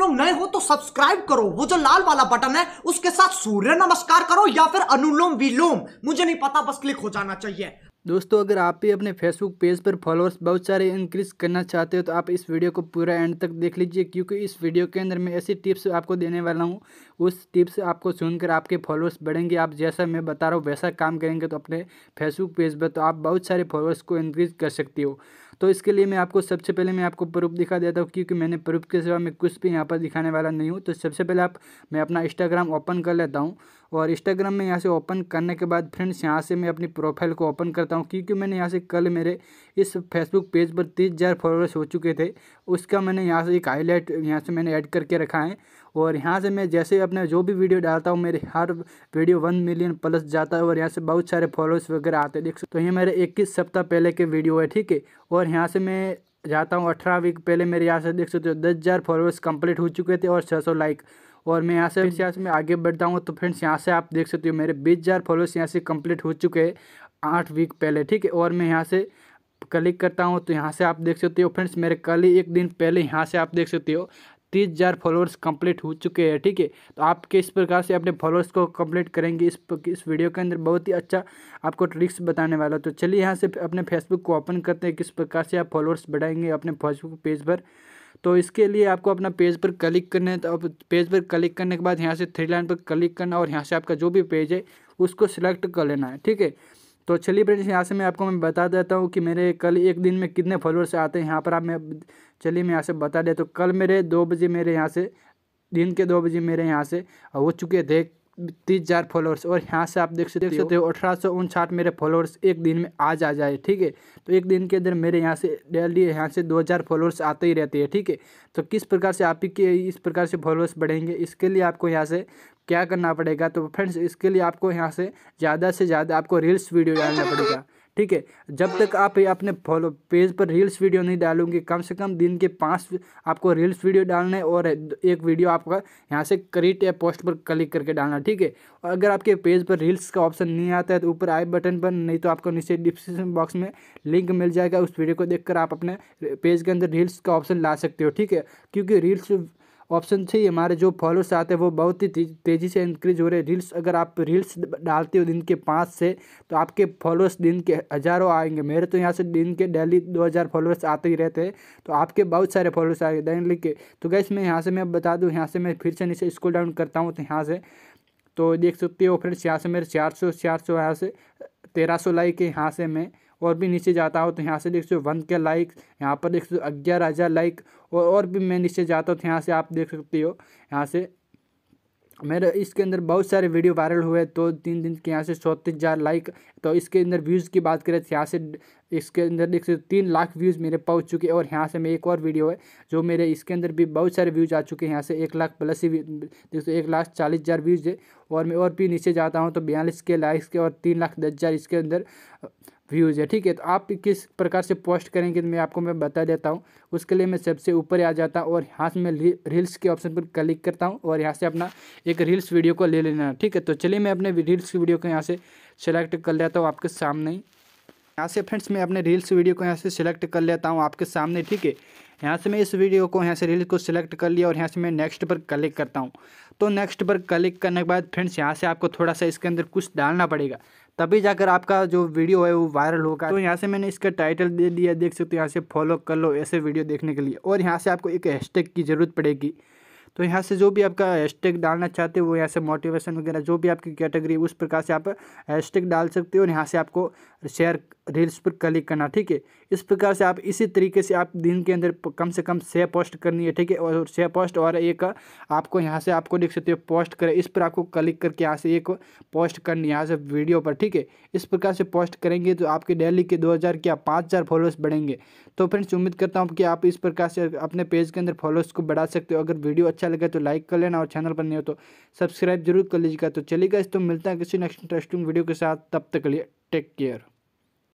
लोग नए हो तो सब्सक्राइब करो वो जो लाल वाला बटन है उसके साथ सूर्य नमस्कार करो या फिर अनुलोम विलोम मुझे नहीं पता बस क्लिक हो जाना चाहिए दोस्तों अगर आप भी अपने फेसबुक पेज पर फॉलोअर्स बहुत सारे इंक्रीज करना चाहते हो तो आप इस वीडियो को पूरा एंड तक देख लीजिए क्योंकि इस वीडियो के अंदर मैं ऐसी टिप्स आपको देने वाला हूँ उस टिप्स आपको सुनकर आपके फॉलोअर्स बढ़ेंगे आप जैसा मैं बता रहा हूँ वैसा काम करेंगे तो अपने फेसबुक पेज पर तो आप बहुत सारे फॉलोअर्स को इंक्रीज कर सकते हो तो इसके लिए मैं आपको सबसे पहले मैं आपको प्रूफ दिखा देता हूँ क्योंकि मैंने प्रूफ के सिवा मैं कुछ भी यहाँ पर दिखाने वाला नहीं हूँ तो सबसे पहले आप मैं अपना इंस्टाग्राम ओपन कर लेता हूँ और इंस्टाग्राम में यहाँ से ओपन करने के बाद फ्रेंड्स यहाँ से मैं अपनी प्रोफाइल को ओपन करता हूँ क्योंकि मैंने यहाँ से कल मेरे इस फेसबुक पेज पर तीस हज़ार फॉलोअर्स हो चुके थे उसका मैंने यहाँ से एक हाईलाइट यहाँ से मैंने ऐड करके रखा है और यहाँ से मैं जैसे अपने जो भी वीडियो डालता हूँ मेरे हर वीडियो वन मिलियन प्लस जाता है और यहाँ से बहुत सारे फॉलोअर्स वगैरह आते हैं देख सकते तो ये मेरे इक्कीस सप्ताह पहले के वीडियो है ठीक है और यहाँ से मैं जाता हूँ अठारह वीक पहले मेरे यहाँ से देख सकते हो दस हज़ार फॉलोअर्स कंप्लीट हो चुके थे और छः सौ लाइक और मैं यहाँ से फिर यहाँ से मैं आगे बढ़ता हूँ तो फ्रेंड्स यहाँ से आप देख सकते हो मेरे बीस हज़ार फॉलोअर्स यहाँ से कंप्लीट हो चुके हैं आठ वीक पहले ठीक है और मैं यहाँ से क्लिक करता हूँ तो यहाँ से आप देख सकते हो फ्रेंड्स मेरे कल ही एक दिन पहले यहाँ से आप देख सकते हो तीस हज़ार फॉलोअर्स कंप्लीट हो चुके हैं ठीक है थीके? तो आप किस प्रकार से अपने फॉलोअर्स को कंप्लीट करेंगे इस इस वीडियो के अंदर बहुत ही अच्छा आपको ट्रिक्स बताने वाला तो चलिए यहाँ से अपने फेसबुक को ओपन करते हैं किस प्रकार से आप फॉलोअर्स बढ़ाएंगे अपने फेसबुक पेज पर तो इसके लिए आपको अपना पेज पर क्लिक करने तो पेज पर क्लिक करने के बाद यहाँ से थ्री लाइन पर क्लिक करना और यहाँ से आपका जो भी पेज है उसको सिलेक्ट कर लेना है ठीक है तो चलिए फ्रेंड्स यहाँ से मैं आपको मैं बता देता हूँ कि मेरे कल एक दिन में कितने फॉलोअर्स आते हैं यहाँ पर आप मैं चलिए मैं यहाँ से बता देता हूँ कल मेरे दो बजे मेरे यहाँ से दिन के दो बजे मेरे यहाँ से हो चुके थे तीस हज़ार फॉलोअर्स और यहाँ से आप देख सकते देख सकते हो अठारह सौ उनसाठ मेरे फॉलोअर्स एक दिन में आज आ जाए ठीक है तो एक दिन के अंदर मेरे यहाँ से डेली यहाँ से दो हज़ार फॉलोअर्स आते ही रहते हैं ठीक है तो किस प्रकार से आपके इस प्रकार से फॉलोअर्स बढ़ेंगे इसके लिए आपको यहाँ से क्या करना पड़ेगा तो फ्रेंड्स इसके लिए आपको यहाँ से ज़्यादा से ज़्यादा आपको रील्स वीडियो डालना पड़ेगा ठीक है जब तक आप अपने फॉलो पेज पर रील्स वीडियो नहीं डालोगे कम से कम दिन के पाँच आपको रील्स वीडियो डालने और एक वीडियो आपका यहाँ से क्रिएट या पोस्ट पर क्लिक करके डालना ठीक है और अगर आपके पेज पर रील्स का ऑप्शन नहीं आता है तो ऊपर आई बटन पर नहीं तो आपको नीचे डिस्क्रिप्शन बॉक्स में लिंक मिल जाएगा उस वीडियो को देख आप अपने पेज के अंदर रील्स का ऑप्शन ला सकते हो ठीक है क्योंकि रील्स ऑप्शन छः हमारे जो फॉलोअर्स आते हैं वो बहुत ही तेज़ी से इंक्रीज हो रहे हैं रील्स अगर आप रील्स डालते हो दिन के पाँच से तो आपके फॉलोअर्स दिन के हज़ारों आएंगे मेरे तो यहाँ से दिन के डेली दो हज़ार फॉलोअर्स आते ही रहते हैं तो आपके बहुत सारे फॉलोअर्स आएंगे डेली के तो गैस मैं यहाँ से मैं बता दूँ यहाँ से मैं फिर से नीचे स्कूल डाउन करता हूँ तो यहाँ से तो देख सकते हो फ्रेंड्स यहाँ से मेरे चार सौ चार सौ यहाँ से तेरह सौ लाइक है यहाँ से मैं और भी नीचे जाता हूँ तो यहाँ से देख सकते हो वन के लाइक यहाँ पर देख सकते हो ग्यारह हज़ार लाइक और और भी मैं नीचे जाता हूँ तो यहाँ से आप देख सकते हो यहाँ से मेरे इसके अंदर बहुत सारे वीडियो वायरल हुए तो तीन दिन के यहाँ से चौंतीस हज़ार लाइक तो इसके अंदर व्यूज़ की बात करें तो यहाँ से इसके अंदर देख सकते तीन लाख व्यूज़ मेरे पहुँच चुके हैं और यहाँ से मैं एक और वीडियो है जो मेरे इसके अंदर भी बहुत सारे व्यूज़ आ चुके हैं यहाँ से एक लाख प्लस ही देख सकते एक लाख चालीस हज़ार व्यूज़ है और मैं और भी नीचे जाता हूँ तो बयालीस के लाइक्स के और तीन लाख दस हज़ार इसके अंदर व्यूज़ है ठीक है तो आप किस प्रकार से पोस्ट करेंगे तो मैं आपको मैं बता देता हूँ उसके लिए मैं सबसे ऊपर आ जाता हूँ और यहाँ से मैं रील्स के ऑप्शन पर क्लिक करता हूँ और यहाँ से अपना एक रील्स वीडियो को ले लेना ठीक है तो चलिए मैं अपने रील्स वीडियो को यहाँ से सेलेक्ट कर लेता हूँ आपके सामने यहाँ से फ्रेंड्स मैं अपने रील्स वीडियो को यहाँ से सिलेक्ट कर लेता हूँ आपके सामने ठीक है यहाँ से मैं इस वीडियो को यहाँ से रील्स को सिलेक्ट कर लिया और यहाँ से मैं नेक्स्ट पर क्लिक करता हूँ तो नेक्स्ट पर क्लिक करने के बाद फ्रेंड्स यहाँ से आपको थोड़ा सा इसके अंदर कुछ डालना पड़ेगा तभी जाकर आपका जो वीडियो है वो वायरल होगा तो यहाँ से मैंने इसका टाइटल दे दिया देख सकते हो यहाँ से फॉलो कर लो ऐसे वीडियो देखने के लिए और यहाँ से आपको एक हैशटैग की ज़रूरत पड़ेगी तो यहाँ से जो भी आपका हैशटैग डालना चाहते हो वो यहाँ से मोटिवेशन वगैरह जो भी आपकी कैटेगरी उस प्रकार से आप हैशटैग डाल सकते हो और यहाँ से आपको शेयर रील्स पर क्लिक करना ठीक है इस प्रकार से आप इसी तरीके से आप दिन के अंदर कम से कम छः पोस्ट करनी है ठीक है और छः पोस्ट और एक आपको यहाँ से आपको देख सकते हो पोस्ट करें इस पर आपको क्लिक करके यहाँ से एक पोस्ट करनी है यहाँ से वीडियो पर ठीक है इस प्रकार से पोस्ट करेंगे तो आपके डेली के दो हज़ार क्या पाँच हज़ार फॉलोअर्स बढ़ेंगे तो फ्रेंड्स उम्मीद करता हूँ कि आप इस प्रकार से अपने पेज के अंदर फॉलोअर्स को बढ़ा सकते हो अगर वीडियो अच्छा लगे तो लाइक कर लेना और चैनल पर नहीं हो तो सब्सक्राइब जरूर कर लीजिएगा तो चलेगा इस तो मिलता है किसी नेक्स्ट इंटरेस्टिंग वीडियो के साथ तब तक के लिए टेक केयर